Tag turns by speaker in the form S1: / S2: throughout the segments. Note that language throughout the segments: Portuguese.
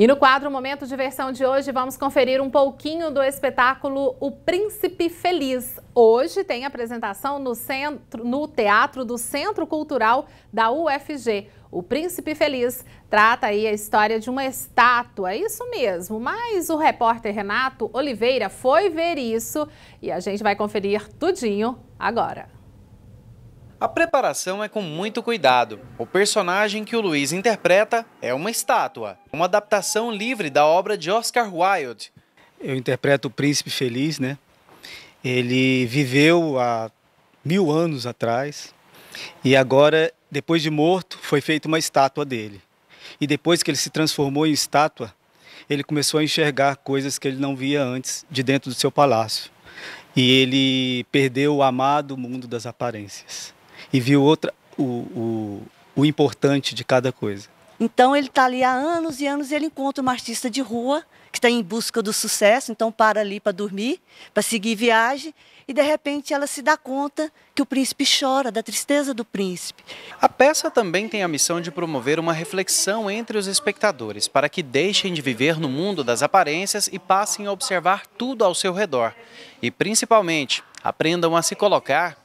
S1: E no quadro Momento Diversão de hoje, vamos conferir um pouquinho do espetáculo O Príncipe Feliz. Hoje tem apresentação no, centro, no Teatro do Centro Cultural da UFG. O Príncipe Feliz trata aí a história de uma estátua, é isso mesmo, mas o repórter Renato Oliveira foi ver isso e a gente vai conferir tudinho agora.
S2: A preparação é com muito cuidado. O personagem que o Luiz interpreta é uma estátua, uma adaptação livre da obra de Oscar Wilde.
S3: Eu interpreto o príncipe feliz, né? Ele viveu há mil anos atrás e agora, depois de morto, foi feita uma estátua dele. E depois que ele se transformou em estátua, ele começou a enxergar coisas que ele não via antes de dentro do seu palácio. E ele perdeu o amado mundo das aparências e viu outra, o, o, o importante de cada coisa.
S4: Então ele está ali há anos e anos e ele encontra uma artista de rua que está em busca do sucesso, então para ali para dormir, para seguir viagem, e de repente ela se dá conta que o príncipe chora da tristeza do
S2: príncipe. A peça também tem a missão de promover uma reflexão entre os espectadores, para que deixem de viver no mundo das aparências e passem a observar tudo ao seu redor. E principalmente, aprendam a se colocar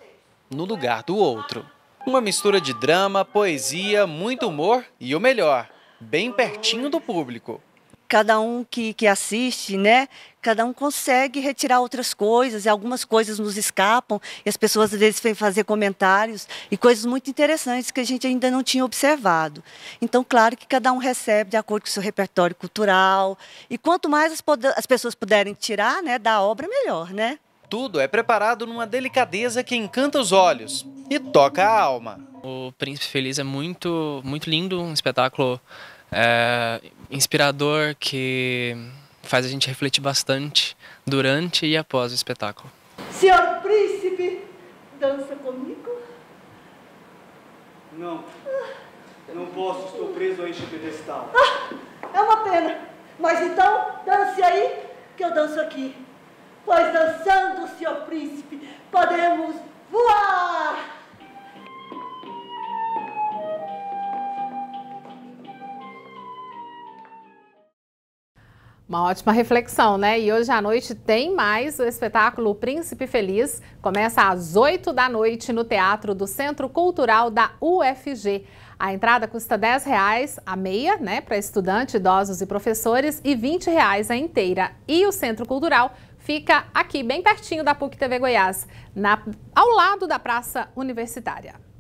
S2: no lugar do outro. Uma mistura de drama, poesia, muito humor e o melhor, bem pertinho do público.
S4: Cada um que, que assiste, né? Cada um consegue retirar outras coisas e algumas coisas nos escapam e as pessoas às vezes vêm fazer comentários e coisas muito interessantes que a gente ainda não tinha observado. Então, claro que cada um recebe de acordo com o seu repertório cultural e quanto mais as, as pessoas puderem tirar, né, da obra, melhor, né?
S2: Tudo é preparado numa delicadeza que encanta os olhos e toca a alma. O Príncipe Feliz é muito, muito lindo, um espetáculo é, inspirador que faz a gente refletir bastante durante e após o
S4: espetáculo. Senhor Príncipe, dança comigo?
S3: Não, não posso, estou preso a este pedestal. Ah,
S4: é uma pena, mas então dance aí que eu danço aqui pois dançando, senhor príncipe, podemos voar!
S1: Uma ótima reflexão, né? E hoje à noite tem mais o espetáculo Príncipe Feliz. Começa às 8 da noite no Teatro do Centro Cultural da UFG. A entrada custa R$ reais a meia, né, para estudante, idosos e professores, e R$ reais a inteira. E o Centro Cultural fica aqui bem pertinho da PUC TV Goiás, na, ao lado da Praça Universitária.